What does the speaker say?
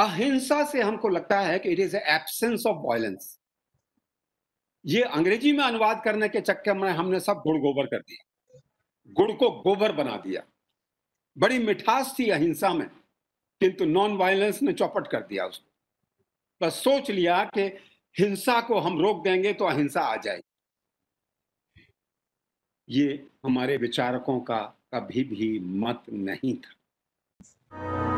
अहिंसा से हमको लगता है कि it is absence of violence ये अंग्रेजी में अनुवाद करने के चक्कर में हमने सब गुड़ गोबर कर दिया गुड़ को गोबर बना दिया बड़ी मिठास थी अहिंसा में किंतु नॉन वायलेंस ने चौपट कर दिया उसको बस सोच लिया कि हिंसा को हम रोक देंगे तो अहिंसा आ जाएगी ये हमारे विचारकों का कभी भी मत नहीं था